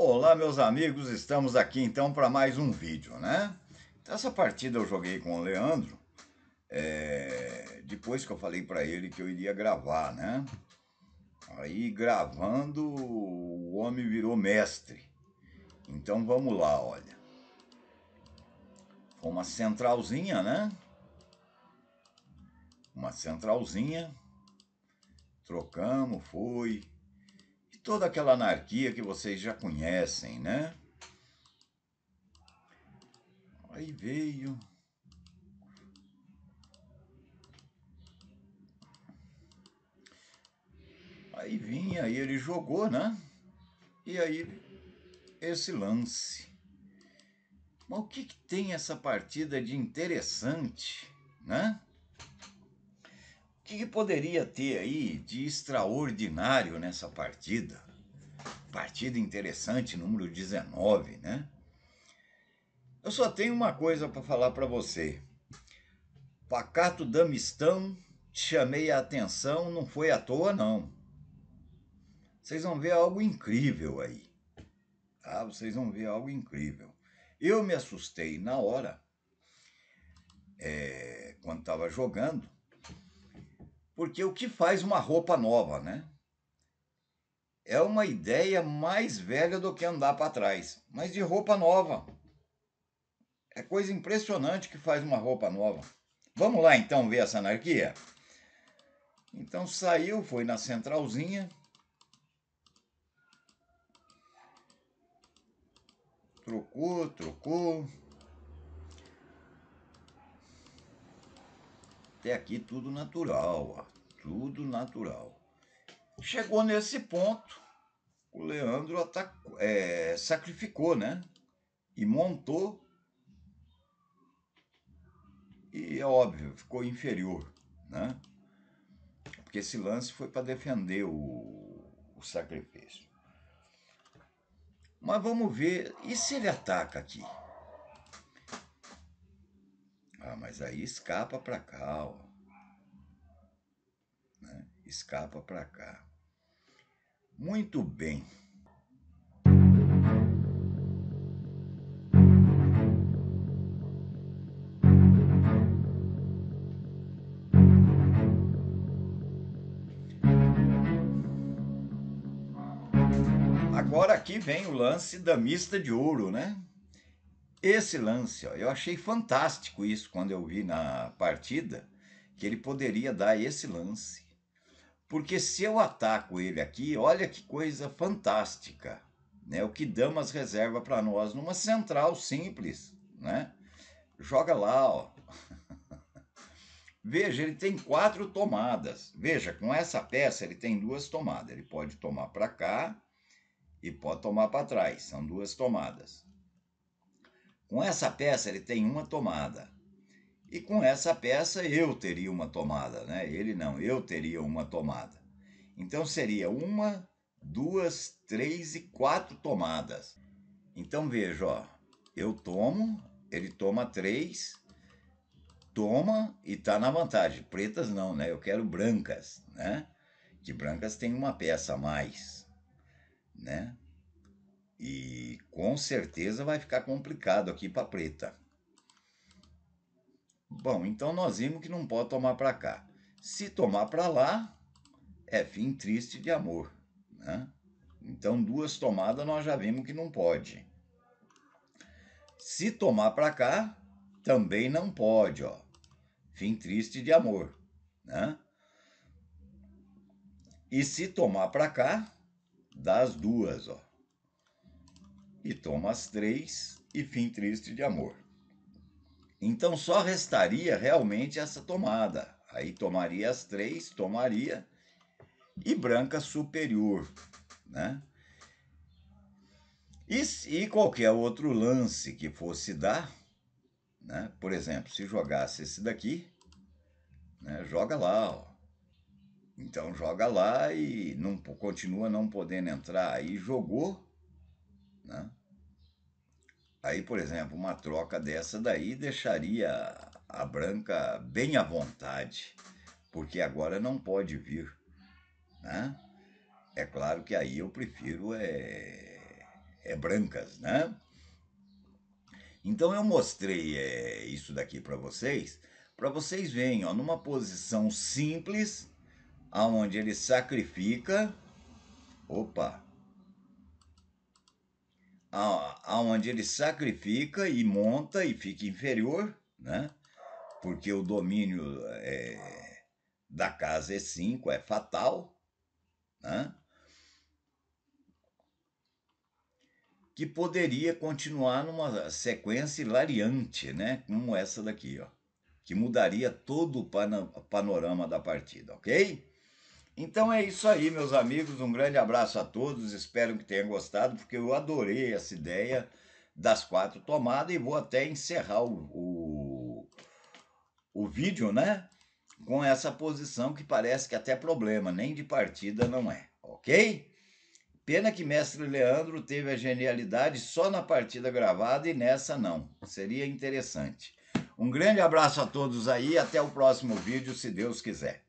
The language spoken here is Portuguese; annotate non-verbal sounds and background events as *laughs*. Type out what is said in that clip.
Olá meus amigos, estamos aqui então para mais um vídeo, né? Então, essa partida eu joguei com o Leandro, é... depois que eu falei para ele que eu iria gravar, né? Aí gravando o homem virou mestre. Então vamos lá, olha. Foi uma centralzinha, né? Uma centralzinha. Trocamos, foi toda aquela anarquia que vocês já conhecem, né? Aí veio. Aí vinha, aí ele jogou, né? E aí esse lance. Mas o que, que tem essa partida de interessante, né? que poderia ter aí de extraordinário nessa partida? Partida interessante, número 19, né? Eu só tenho uma coisa para falar para você. Pacato Damistão, chamei a atenção, não foi à toa, não. Vocês vão ver algo incrível aí. Tá? Vocês vão ver algo incrível. Eu me assustei na hora, é, quando estava jogando, porque o que faz uma roupa nova, né? É uma ideia mais velha do que andar para trás, mas de roupa nova. É coisa impressionante que faz uma roupa nova. Vamos lá então ver essa anarquia? Então saiu, foi na centralzinha. Trocou, trocou. Até aqui tudo natural, ó, tudo natural. Chegou nesse ponto, o Leandro atacou, é, sacrificou, né? E montou. E é óbvio, ficou inferior, né? Porque esse lance foi para defender o, o sacrifício. Mas vamos ver, e se ele ataca aqui? Ah, mas aí escapa para cá, ó. Né? Escapa para cá. Muito bem. Agora aqui vem o lance da mista de ouro, né? Esse lance, ó, eu achei fantástico isso quando eu vi na partida que ele poderia dar esse lance. Porque se eu ataco ele aqui, olha que coisa fantástica, né? O que Damas reserva para nós numa central simples, né? Joga lá, ó. *laughs* Veja, ele tem quatro tomadas. Veja, com essa peça ele tem duas tomadas. Ele pode tomar para cá e pode tomar para trás. São duas tomadas. Com essa peça ele tem uma tomada. E com essa peça eu teria uma tomada, né? Ele não, eu teria uma tomada. Então seria uma, duas, três e quatro tomadas. Então veja, ó, eu tomo, ele toma três, toma e tá na vantagem. Pretas não, né? Eu quero brancas, né? Que brancas tem uma peça a mais, né? E com certeza vai ficar complicado aqui para preta. Bom, então nós vimos que não pode tomar para cá. Se tomar para lá, é fim triste de amor. Né? Então, duas tomadas nós já vimos que não pode. Se tomar para cá, também não pode. Ó. Fim triste de amor. Né? E se tomar para cá, das duas, ó e Thomas três e Fim Triste de Amor. Então só restaria realmente essa tomada. Aí tomaria as três, tomaria, e branca superior, né? E, e qualquer outro lance que fosse dar, né? Por exemplo, se jogasse esse daqui, né? joga lá, ó. Então joga lá e não continua não podendo entrar. Aí jogou, né? Aí, por exemplo, uma troca dessa daí deixaria a branca bem à vontade, porque agora não pode vir. Né? É claro que aí eu prefiro é, é brancas, né? Então eu mostrei é, isso daqui para vocês, para vocês verem, ó, numa posição simples, aonde ele sacrifica, opa, aonde ele sacrifica e monta e fica inferior, né? porque o domínio é, da casa é 5, é fatal, né? que poderia continuar numa sequência hilariante, né? como essa daqui, ó, que mudaria todo o panorama da partida, ok? Então é isso aí, meus amigos. Um grande abraço a todos. Espero que tenham gostado, porque eu adorei essa ideia das quatro tomadas e vou até encerrar o, o, o vídeo, né? Com essa posição que parece que até problema, nem de partida não é, ok? Pena que mestre Leandro teve a genialidade só na partida gravada e nessa não. Seria interessante. Um grande abraço a todos aí, até o próximo vídeo, se Deus quiser.